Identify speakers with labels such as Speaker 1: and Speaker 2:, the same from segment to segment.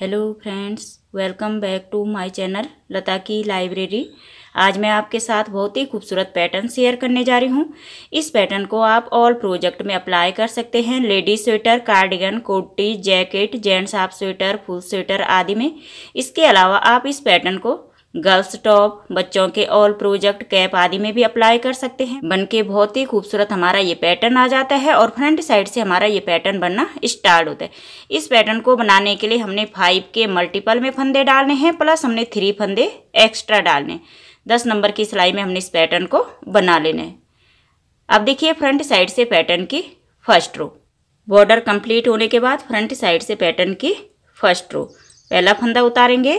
Speaker 1: hello friends welcome back to my channel Lata की library आज मैं आपके साथ बहुत ही खूबसूरत पैटर्न शेयर करने जा रही हूँ इस पैटर्न को आप ऑल प्रोजेक्ट में अप्लाई कर सकते हैं लेडीज स्वेटर कार्डिगन कोटी jacket gents half sweater full sweater आदि में इसके अलावा आप इस पैटर्न को गर्ल्स टॉप बच्चों के ऑल प्रोजेक्ट कैप आदि में भी अप्लाई कर सकते हैं बन के बहुत ही खूबसूरत हमारा ये पैटर्न आ जाता है और फ्रंट साइड से हमारा ये पैटर्न बनना स्टार्ट होता है इस पैटर्न को बनाने के लिए हमने फाइव के मल्टीपल में फंदे डालने हैं प्लस हमने थ्री फंदे एक्स्ट्रा डालने दस नंबर की सिलाई में हमने इस पैटर्न को बना लेने अब देखिए फ्रंट साइड से पैटर्न की फर्स्ट रो बॉर्डर कंप्लीट होने के बाद फ्रंट साइड से पैटर्न की फर्स्ट रो पहला फंदा उतारेंगे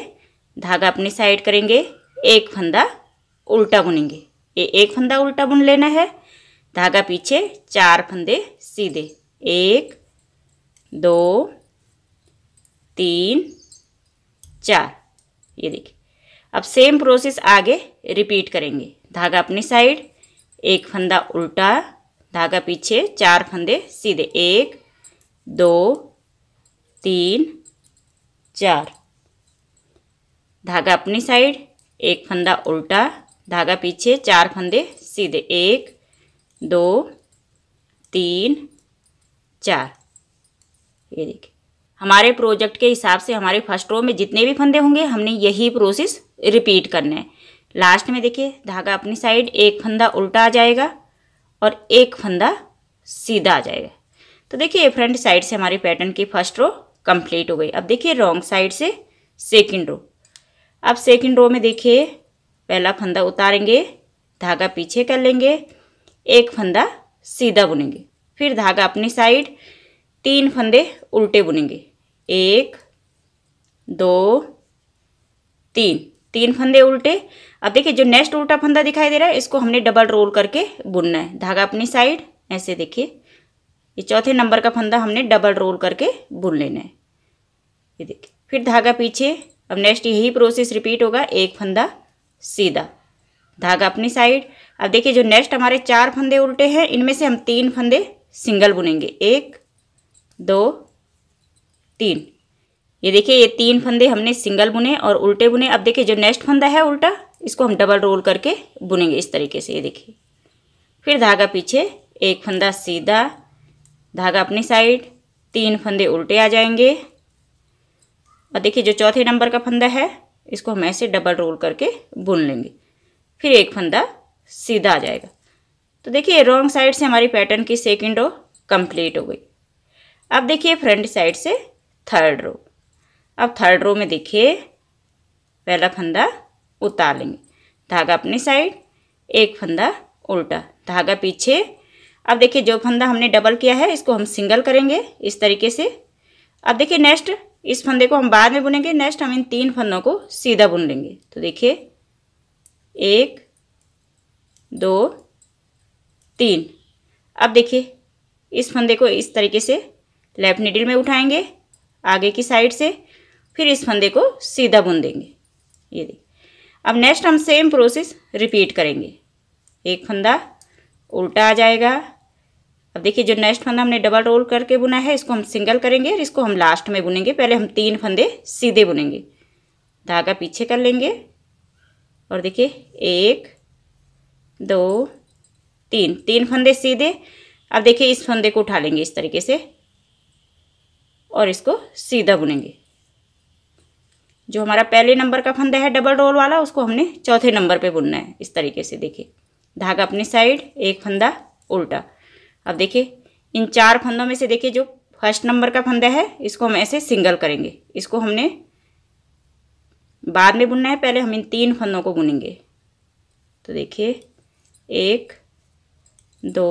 Speaker 1: धागा अपनी साइड करेंगे एक फंदा उल्टा बुनेंगे ये एक फंदा उल्टा बुन लेना है धागा पीछे चार फंदे सीधे एक दो तीन चार ये देखिए अब सेम प्रोसेस आगे रिपीट करेंगे धागा अपनी साइड एक फंदा उल्टा धागा पीछे चार फंदे सीधे एक दो तीन चार धागा अपनी साइड एक फंदा उल्टा धागा पीछे चार फंदे सीधे एक दो तीन चार ये देखिए हमारे प्रोजेक्ट के हिसाब से हमारे फर्स्ट रो में जितने भी फंदे होंगे हमने यही प्रोसेस रिपीट करना है लास्ट में देखिए धागा अपनी साइड एक फंदा उल्टा आ जाएगा और एक फंदा सीधा आ जाएगा तो देखिए फ्रंट साइड से हमारे पैटर्न की फर्स्ट रो कंप्लीट हो गई अब देखिए रॉन्ग साइड से सेकंड रो अब सेकंड रो में देखिए पहला फंदा उतारेंगे धागा पीछे कर लेंगे एक फंदा सीधा बुनेंगे फिर धागा अपनी साइड तीन फंदे उल्टे बुनेंगे एक दो तीन तीन फंदे उल्टे अब देखिए जो नेक्स्ट उल्टा फंदा दिखाई दे रहा है इसको हमने डबल रोल करके बुनना है धागा अपनी साइड ऐसे देखिए ये चौथे नंबर का फंदा हमने डबल रोल करके बुन लेना है ये देखिए फिर धागा पीछे अब नेक्स्ट यही प्रोसेस रिपीट होगा एक फंदा सीधा धागा अपनी साइड अब देखिए जो नेक्स्ट हमारे चार फंदे उल्टे हैं इनमें से हम तीन फंदे सिंगल बुनेंगे एक दो तीन ये देखिए ये तीन फंदे हमने सिंगल बुने और उल्टे बुने अब देखिए जो नेक्स्ट फंदा है उल्टा इसको हम डबल रोल करके बुनेंगे इस तरीके से ये देखिए फिर धागा पीछे एक फंदा सीधा धागा अपनी साइड तीन फंदे उल्टे आ जाएंगे और देखिए जो चौथे नंबर का फंदा है इसको हम ऐसे डबल रोल करके बुन लेंगे फिर एक फंदा सीधा आ जाएगा तो देखिए रॉन्ग साइड से हमारी पैटर्न की सेकेंड रो कंप्लीट हो गई अब देखिए फ्रंट साइड से थर्ड रो अब थर्ड रो में देखिए पहला फंदा उतार लेंगे धागा अपनी साइड एक फंदा उल्टा धागा पीछे अब देखिए जो फंदा हमने डबल किया है इसको हम सिंगल करेंगे इस तरीके से अब देखिए नेक्स्ट इस फंदे को हम बाद में बुनेंगे नेक्स्ट हम इन तीन फंदों को सीधा बुन लेंगे तो देखिए एक दो तीन अब देखिए इस फंदे को इस तरीके से लेफ्ट निडिल में उठाएंगे आगे की साइड से फिर इस फंदे को सीधा बुन देंगे ये देखिए अब नेक्स्ट हम सेम प्रोसेस रिपीट करेंगे एक फंदा उल्टा आ जाएगा अब देखिए जो नेक्स्ट फंदा हमने डबल रोल करके बुना है इसको हम सिंगल करेंगे और इसको हम लास्ट में बुनेंगे पहले हम तीन फंदे सीधे बुनेंगे धागा पीछे कर लेंगे और देखिए एक दो तीन तीन फंदे सीधे अब देखिए इस फंदे को उठा लेंगे इस तरीके से और इसको सीधा बुनेंगे जो हमारा पहले नंबर का फंदा है डबल रोल वाला उसको हमने चौथे नंबर पे बुनना है इस तरीके से देखिए धागा अपनी साइड एक फंदा उल्टा अब देखिए इन चार फंदों में से देखिए जो फर्स्ट नंबर का फंदा है इसको हम ऐसे सिंगल करेंगे इसको हमने बाद में बुनना है पहले हम इन तीन फंदों को बुनेंगे तो देखिए एक दो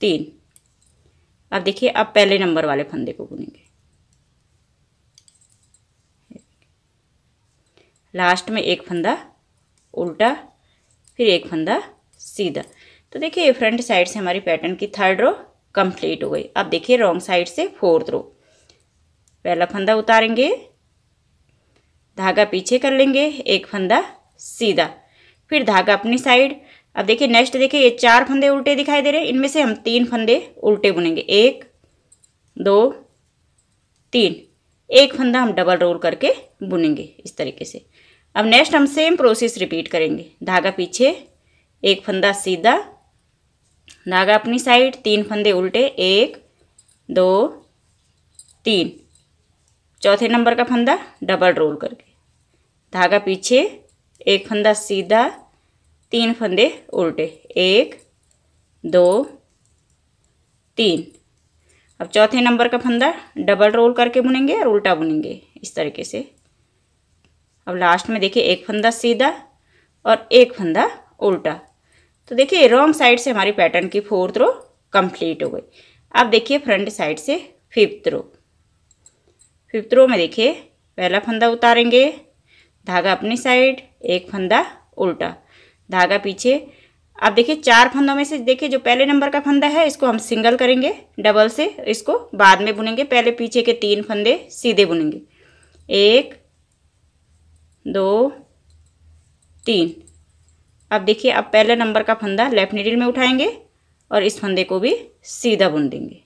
Speaker 1: तीन अब देखिए अब पहले नंबर वाले फंदे को बुनेंगे लास्ट में एक फंदा उल्टा फिर एक फंदा सीधा तो देखिए फ्रंट साइड से हमारी पैटर्न की थर्ड रो कंप्लीट हो गई अब देखिए रॉन्ग साइड से फोर्थ रो पहला फंदा उतारेंगे धागा पीछे कर लेंगे एक फंदा सीधा फिर धागा अपनी साइड अब देखिए नेक्स्ट देखिए ये चार फंदे उल्टे दिखाई दे रहे हैं इनमें से हम तीन फंदे उल्टे बुनेंगे एक दो तीन एक फंदा हम डबल रोल करके बुनेंगे इस तरीके से अब नेक्स्ट हम सेम प्रोसेस रिपीट करेंगे धागा पीछे एक फंदा सीधा धागा अपनी साइड तीन फंदे उल्टे एक दो तीन चौथे नंबर का फंदा डबल रोल करके धागा पीछे एक फंदा सीधा तीन फंदे उल्टे एक दो तीन अब चौथे नंबर का फंदा डबल रोल करके बुनेंगे और उल्टा बुनेंगे इस तरीके से अब लास्ट में देखिए एक फंदा सीधा और एक फंदा उल्टा तो देखिए रॉन्ग साइड से हमारी पैटर्न की फोर्थ रो कंप्लीट हो गई अब देखिए फ्रंट साइड से फिफ्थ रो फिफ्थ रो में देखिए पहला फंदा उतारेंगे धागा अपनी साइड एक फंदा उल्टा धागा पीछे अब देखिए चार फंदों में से देखिए जो पहले नंबर का फंदा है इसको हम सिंगल करेंगे डबल से इसको बाद में बुनेंगे पहले पीछे के तीन फंदे सीधे बुनेंगे एक दो तीन अब देखिए अब पहले नंबर का फंदा लेफ्ट नीडल में उठाएंगे और इस फंदे को भी सीधा बुन देंगे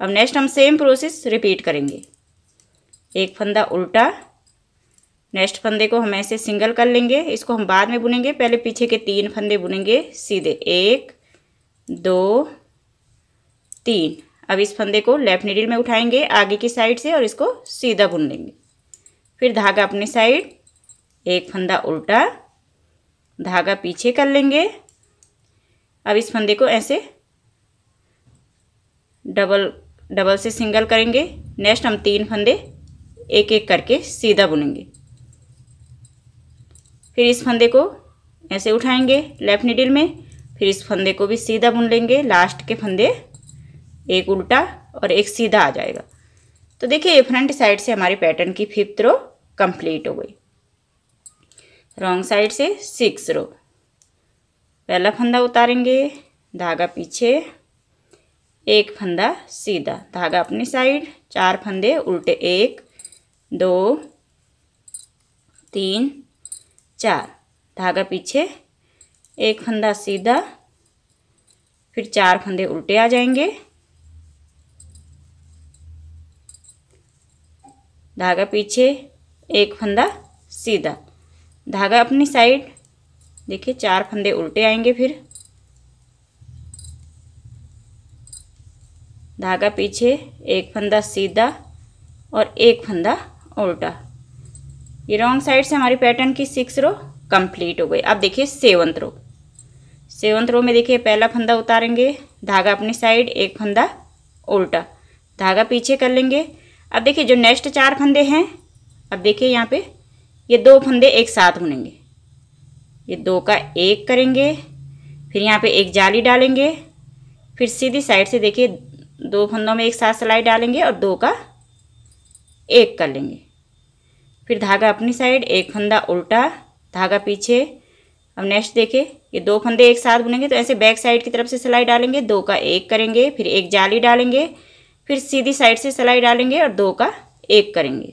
Speaker 1: अब नेक्स्ट हम सेम प्रोसेस रिपीट करेंगे एक फंदा उल्टा नेक्स्ट फंदे को हम ऐसे सिंगल कर लेंगे इसको हम बाद में बुनेंगे पहले पीछे के तीन फंदे बुनेंगे सीधे एक दो तीन अब इस फंदे को लेफ्ट नीडल में उठाएंगे आगे की साइड से और इसको सीधा बुन लेंगे फिर धागा अपनी साइड एक फंदा उल्टा धागा पीछे कर लेंगे अब इस फंदे को ऐसे डबल डबल से सिंगल करेंगे नेक्स्ट हम तीन फंदे एक एक करके सीधा बुनेंगे फिर इस फंदे को ऐसे उठाएंगे लेफ्ट निडिल में फिर इस फंदे को भी सीधा बुन लेंगे लास्ट के फंदे एक उल्टा और एक सीधा आ जाएगा तो देखिए ये फ्रंट साइड से हमारे पैटर्न की फिफ्थ रो कंप्लीट हो गई रॉन्ग साइड से सिक्स रो पहला फंदा उतारेंगे धागा पीछे एक फंदा सीधा धागा अपनी साइड चार फंदे उल्टे एक दो तीन चार धागा पीछे एक फंदा सीधा फिर चार फंदे उल्टे आ जाएंगे धागा पीछे एक फंदा सीधा धागा अपनी साइड देखिए चार फंदे उल्टे आएंगे फिर धागा पीछे एक फंदा सीधा और एक फंदा उल्टा ये रॉन्ग साइड से हमारी पैटर्न की सिक्स रो कंप्लीट हो गई अब देखिए सेवंथ रो सेवंथ रो में देखिए पहला फंदा उतारेंगे धागा अपनी साइड एक फंदा उल्टा धागा पीछे कर लेंगे अब देखिए जो नेक्स्ट चार फंदे हैं अब देखिए यहाँ पे ये दो फंदे एक साथ बुनेंगे ये दो का एक करेंगे फिर यहाँ पे एक जाली डालेंगे फिर सीधी साइड से देखिए दो फंदों में एक साथ सिलाई डालेंगे और दो का एक कर लेंगे फिर धागा अपनी साइड एक फंदा उल्टा धागा पीछे अब नेक्स्ट देखिए ये दो फंदे एक साथ बुनेंगे तो ऐसे बैक साइड की तरफ से सिलाई डालेंगे दो का एक करेंगे फिर एक जाली डालेंगे फिर सीधी साइड से सिलाई डालेंगे और दो का एक करेंगे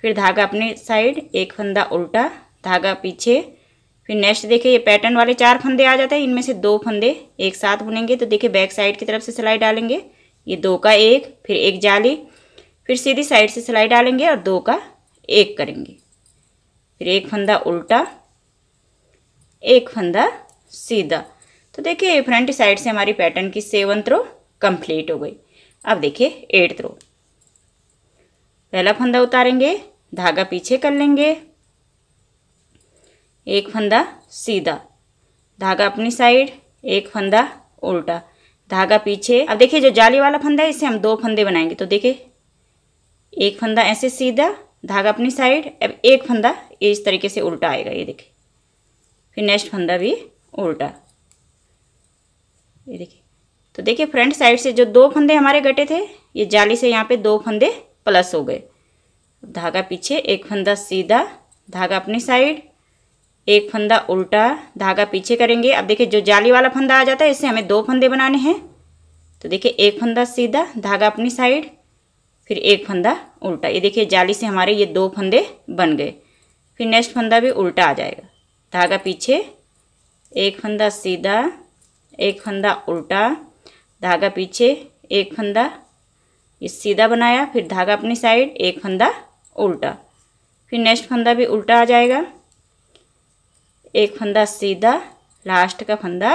Speaker 1: फिर धागा अपने साइड एक फंदा उल्टा धागा पीछे फिर नेक्स्ट देखिए ये पैटर्न वाले चार फंदे आ जाते हैं इनमें से दो फंदे एक साथ बुनेंगे तो देखिए बैक साइड की तरफ से सिलाई डालेंगे ये दो का एक फिर एक जाली फिर सीधी साइड से सिलाई डालेंगे और दो का एक करेंगे फिर एक फंदा उल्टा एक फंदा सीधा तो देखिए फ्रंट साइड से हमारी पैटर्न की सेवन थ्रो कंप्लीट हो गई अब देखिए एट थ्रो पहला फंदा उतारेंगे धागा पीछे कर लेंगे एक फंदा सीधा धागा अपनी साइड एक फंदा उल्टा धागा पीछे अब देखिए जो जाली वाला फंदा है इसे हम दो फंदे बनाएंगे तो देखिए एक फंदा ऐसे सीधा धागा अपनी साइड अब एक फंदा इस तरीके से उल्टा आएगा ये देखिए फिर नेक्स्ट फंदा भी उल्टा ये देखिए तो देखिए फ्रंट साइड से जो दो फंदे हमारे गटे थे ये जाली से यहाँ पे दो फंदे प्लस हो गए धागा पीछे एक फंदा सीधा धागा अपनी साइड एक फंदा उल्टा धागा पीछे करेंगे अब देखिए जो जाली वाला फंदा आ जाता है इससे हमें दो फंदे बनाने हैं तो देखिए एक फंदा सीधा धागा अपनी साइड फिर एक फंदा उल्टा ये देखिए जाली से हमारे ये दो फंदे बन गए फिर नेक्स्ट फंदा भी उल्टा आ जाएगा धागा पीछे एक फंदा सीधा एक फंदा उल्टा धागा पीछे एक फंदा ये सीधा बनाया फिर धागा अपनी साइड एक फंदा उल्टा फिर नेक्स्ट फंदा भी उल्टा आ जाएगा एक फंदा सीधा लास्ट का फंदा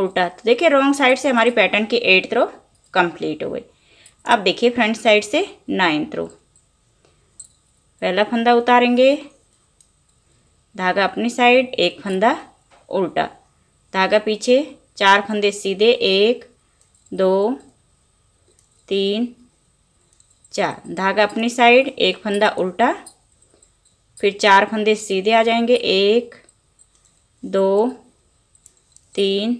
Speaker 1: उल्टा तो देखिए रॉन्ग साइड से हमारी पैटर्न की एट थ्रो कंप्लीट हो गई अब देखिए फ्रंट साइड से नाइन थ्रो पहला फंदा उतारेंगे धागा अपनी साइड एक फंदा उल्टा धागा पीछे चार फंदे सीधे एक दो तीन चार धागा अपनी साइड एक फंदा उल्टा फिर चार फंदे सीधे आ जाएंगे एक दो तीन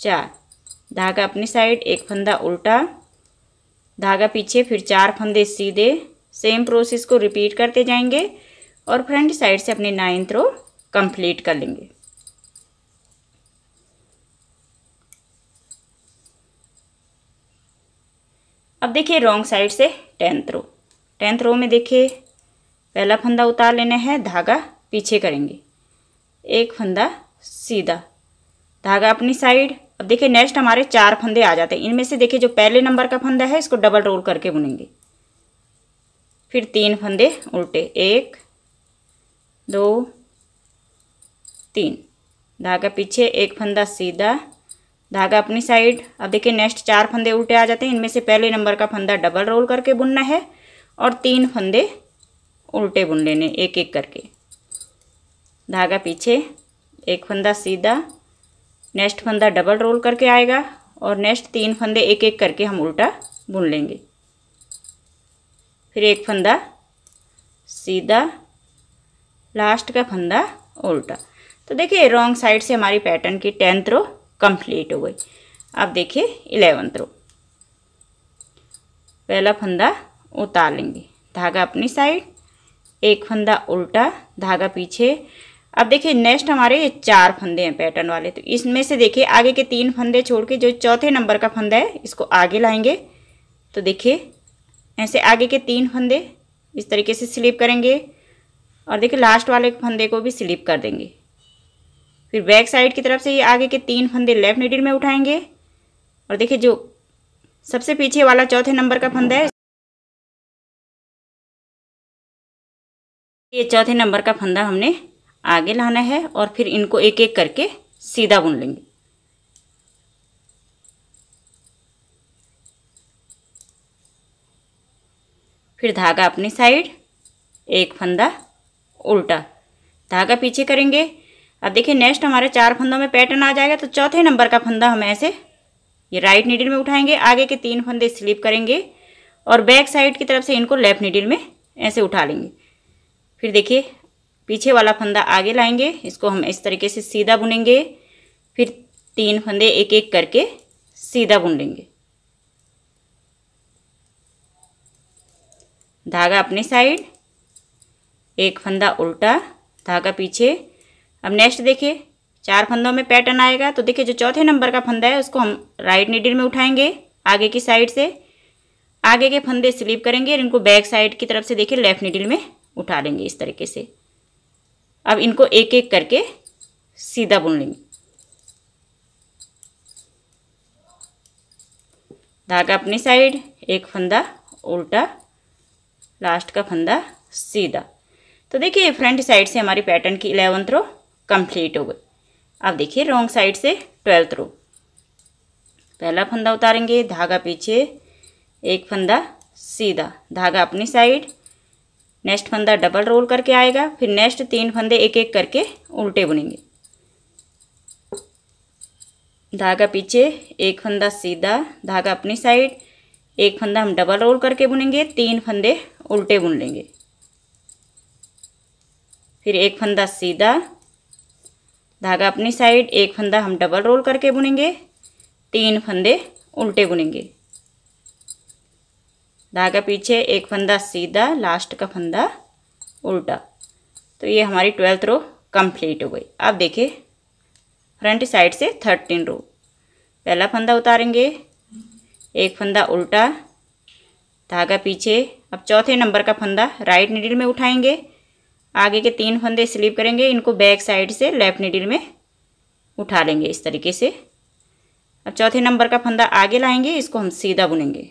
Speaker 1: चार धागा अपनी साइड एक फंदा उल्टा धागा पीछे फिर चार फंदे सीधे सेम प्रोसेस को रिपीट करते जाएंगे और फ्रंट साइड से अपनी नाइन्थ रो कंप्लीट कर लेंगे अब देखिए रॉन्ग साइड से टेंथ रो टेंथ रो में देखिए पहला फंदा उतार लेना है धागा पीछे करेंगे एक फंदा सीधा धागा अपनी साइड अब देखिए नेक्स्ट हमारे चार फंदे आ जाते हैं इनमें से देखिए जो पहले नंबर का फंदा है इसको डबल रोल करके बुनेंगे फिर तीन फंदे उल्टे एक दो तीन धागा पीछे एक फंदा सीधा धागा अपनी साइड अब देखिए नेक्स्ट चार फंदे उल्टे आ जाते हैं इनमें से पहले नंबर का फंदा डबल रोल करके बुनना है और तीन फंदे उल्टे बुन लेने एक एक करके धागा पीछे एक फंदा सीधा नेक्स्ट फंदा डबल रोल करके आएगा और नेक्स्ट तीन फंदे एक एक करके हम उल्टा बुन लेंगे फिर एक फंदा सीधा लास्ट का फंदा उल्टा तो देखिए रॉन्ग साइड से हमारी पैटर्न की टेंथ रो कंप्लीट हो गई अब देखिए इलेवंथ रो पहला फंदा उतार लेंगे धागा अपनी साइड एक फंदा उल्टा धागा पीछे अब देखिए नेक्स्ट हमारे ये चार फंदे हैं पैटर्न वाले तो इसमें से देखिए आगे के तीन फंदे छोड़ के जो चौथे नंबर का फंदा है इसको आगे लाएंगे तो देखिए ऐसे आगे के तीन फंदे इस तरीके से स्लिप करेंगे और देखिए लास्ट वाले फंदे को भी स्लिप कर देंगे फिर बैक साइड की तरफ से ये आगे के तीन फंदे लेफ्ट नीडल में उठाएंगे और देखिए जो सबसे पीछे वाला चौथे नंबर का फंदा है ये चौथे नंबर का फंदा हमने आगे लाना है और फिर इनको एक एक करके सीधा बुन लेंगे फिर धागा अपनी साइड एक फंदा उल्टा धागा पीछे करेंगे अब देखिए नेक्स्ट हमारे चार फंदों में पैटर्न आ जाएगा तो चौथे नंबर का फंदा हम ऐसे ये राइट नीडिल में उठाएंगे आगे के तीन फंदे स्लिप करेंगे और बैक साइड की तरफ से इनको लेफ्ट नीडिल में ऐसे उठा लेंगे फिर देखिए पीछे वाला फंदा आगे लाएंगे इसको हम इस तरीके से सीधा बुनेंगे फिर तीन फंदे एक एक करके सीधा बुन लेंगे धागा अपनी साइड एक फंदा उल्टा धागा पीछे अब नेक्स्ट देखिए चार फंदों में पैटर्न आएगा तो देखिए जो चौथे नंबर का फंदा है उसको हम राइट नीडिल में उठाएंगे आगे की साइड से आगे के फंदे स्लिप करेंगे और इनको बैक साइड की तरफ से देखिए लेफ्ट नीडिल में उठा लेंगे इस तरीके से अब इनको एक एक करके सीधा बुन लेंगे धागा अपनी साइड एक फंदा उल्टा लास्ट का फंदा सीधा तो देखिए फ्रंट साइड से हमारी पैटर्न की इलेवन थ्रो कंप्लीट हो गई अब देखिए रॉन्ग साइड से ट्वेल्थ रो पहला फंदा उतारेंगे धागा पीछे एक फंदा सीधा धागा अपनी साइड नेक्स्ट फंदा डबल रोल करके आएगा फिर नेक्स्ट तीन फंदे एक एक करके उल्टे बुनेंगे धागा पीछे एक फंदा सीधा धागा अपनी साइड एक फंदा हम डबल रोल करके बुनेंगे तीन फंदे उल्टे बुन लेंगे फिर एक फंदा सीधा धागा अपनी साइड एक फंदा हम डबल रोल करके बुनेंगे तीन फंदे उल्टे बुनेंगे धागा पीछे एक फंदा सीधा लास्ट का फंदा उल्टा तो ये हमारी ट्वेल्थ रो कंप्लीट हो गई अब देखिए फ्रंट साइड से थर्टीन रो पहला फंदा उतारेंगे एक फंदा उल्टा धागा पीछे अब चौथे नंबर का फंदा राइट नीडल में उठाएंगे आगे के तीन फंदे स्लिप करेंगे इनको बैक साइड से लेफ्ट नीडिल में उठा लेंगे इस तरीके से अब चौथे नंबर का फंदा आगे लाएंगे इसको हम सीधा बुनेंगे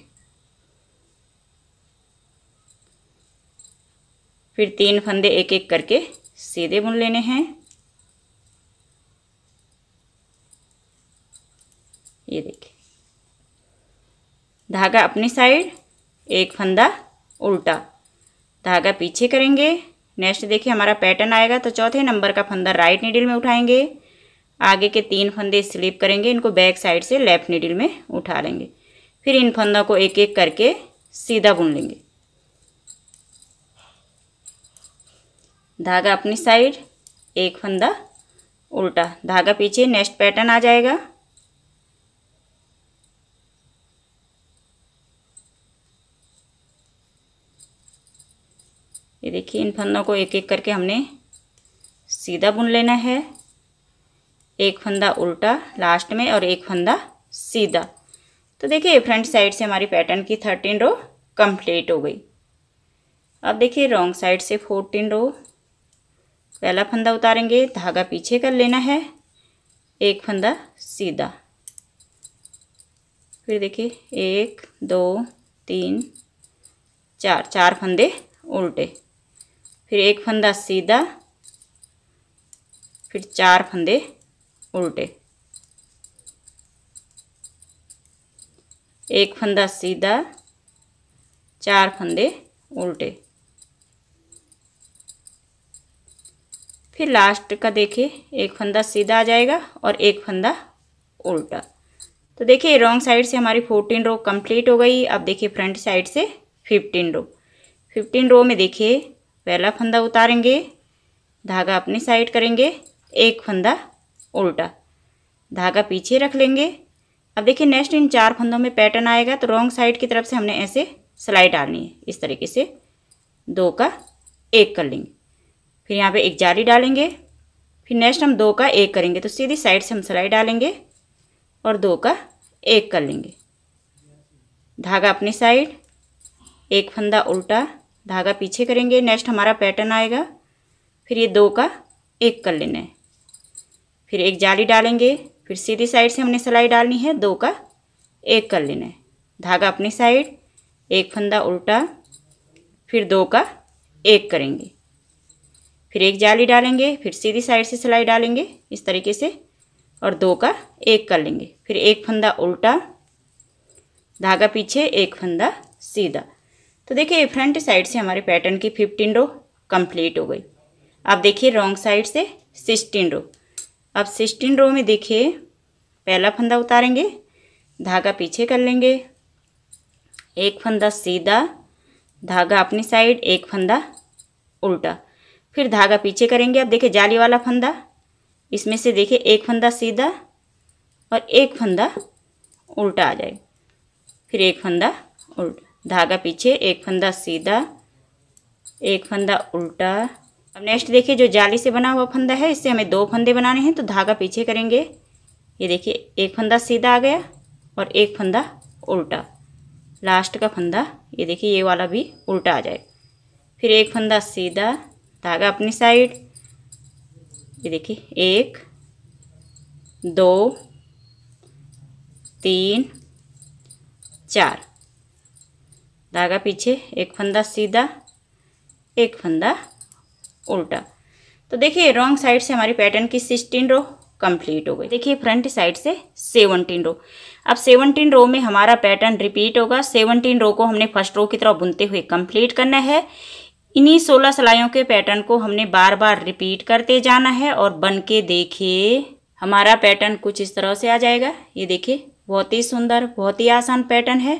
Speaker 1: फिर तीन फंदे एक एक करके सीधे बुन लेने हैं ये देखिए धागा अपनी साइड एक फंदा उल्टा धागा पीछे करेंगे नेक्स्ट देखिए हमारा पैटर्न आएगा तो चौथे नंबर का फंदा राइट नीडिल में उठाएंगे आगे के तीन फंदे स्लिप करेंगे इनको बैक साइड से लेफ्ट नीडल में उठा लेंगे फिर इन फंदों को एक एक करके सीधा बुन लेंगे धागा अपनी साइड एक फंदा उल्टा धागा पीछे नेक्स्ट पैटर्न आ जाएगा ये देखिए इन फंदों को एक एक करके हमने सीधा बुन लेना है एक फंदा उल्टा लास्ट में और एक फंदा सीधा तो देखिए फ्रंट साइड से हमारी पैटर्न की थर्टीन रो कंप्लीट हो गई अब देखिए रॉन्ग साइड से फोर्टीन रो पहला फंदा उतारेंगे धागा पीछे कर लेना है एक फंदा सीधा फिर देखिए एक दो तीन चार चार फंदे उल्टे फिर एक फंदा सीधा फिर चार फंदे उल्टे एक फंदा सीधा चार फंदे उल्टे फिर लास्ट का देखिए एक फंदा सीधा आ जाएगा और एक फंदा उल्टा तो देखिए रॉन्ग साइड से हमारी फोर्टीन रो कंप्लीट हो गई अब देखिए फ्रंट साइड से फिफ्टीन रो फिफ्टीन रो में देखिए पहला फंदा उतारेंगे धागा अपनी साइड करेंगे एक फंदा उल्टा धागा पीछे रख लेंगे अब देखिए नेक्स्ट इन चार फंदों में पैटर्न आएगा तो रॉन्ग साइड की तरफ से हमने ऐसे सिलाई डालनी है इस तरीके से दो का एक कर लेंगे फिर यहाँ पे एक जाली डालेंगे फिर नेक्स्ट हम दो का एक करेंगे तो सीधी साइड से हम सिलाई डालेंगे और दो का एक कर लेंगे धागा अपनी साइड एक फंदा उल्टा धागा पीछे करेंगे नेक्स्ट हमारा पैटर्न आएगा फिर ये दो का एक कर लेना है फिर एक जाली डालेंगे फिर सीधी साइड से हमने सिलाई डालनी है दो का एक कर लेना है धागा अपनी साइड एक फंदा उल्टा फिर दो का एक करेंगे फिर एक जाली डालेंगे फिर सीधी साइड से सिलाई डालेंगे इस तरीके से और दो का एक कर लेंगे फिर एक फंदा उल्टा धागा पीछे एक फंदा सीधा तो देखिए फ्रंट साइड से हमारे पैटर्न की फिफ्टीन रो कंप्लीट हो गई अब देखिए रॉन्ग साइड से सिक्सटीन रो अब सिक्सटीन रो में देखिए पहला फंदा उतारेंगे धागा पीछे कर लेंगे एक फंदा सीधा धागा अपनी साइड एक फंदा उल्टा फिर धागा पीछे करेंगे अब देखिए जाली वाला फंदा इसमें से देखिए एक फंदा सीधा और एक फंदा उल्टा आ जाएगा फिर एक फंदा उल्टा धागा पीछे एक फंदा सीधा एक फंदा उल्टा अब नेक्स्ट देखिए जो जाली से बना हुआ फंदा है इससे हमें दो फंदे बनाने हैं तो धागा पीछे करेंगे ये देखिए एक फंदा सीधा आ गया और एक फंदा उल्टा लास्ट का फंदा ये देखिए ये वाला भी उल्टा आ जाएगा फिर एक फंदा सीधा धागा अपनी साइड ये देखिए एक दो तीन चार धागा पीछे एक फंदा सीधा एक फंदा उल्टा तो देखिए रॉन्ग साइड से हमारी पैटर्न की सिक्सटीन रो कंप्लीट हो गई देखिए फ्रंट साइड से सेवनटीन रो अब सेवनटीन रो में हमारा पैटर्न रिपीट होगा सेवनटीन रो को हमने फर्स्ट रो की तरह बुनते हुए कंप्लीट करना है इन्हीं सोलह सिलाइयों के पैटर्न को हमने बार बार रिपीट करते जाना है और बन के देखिए हमारा पैटर्न कुछ इस तरह से आ जाएगा ये देखिए बहुत ही सुंदर बहुत ही आसान पैटर्न है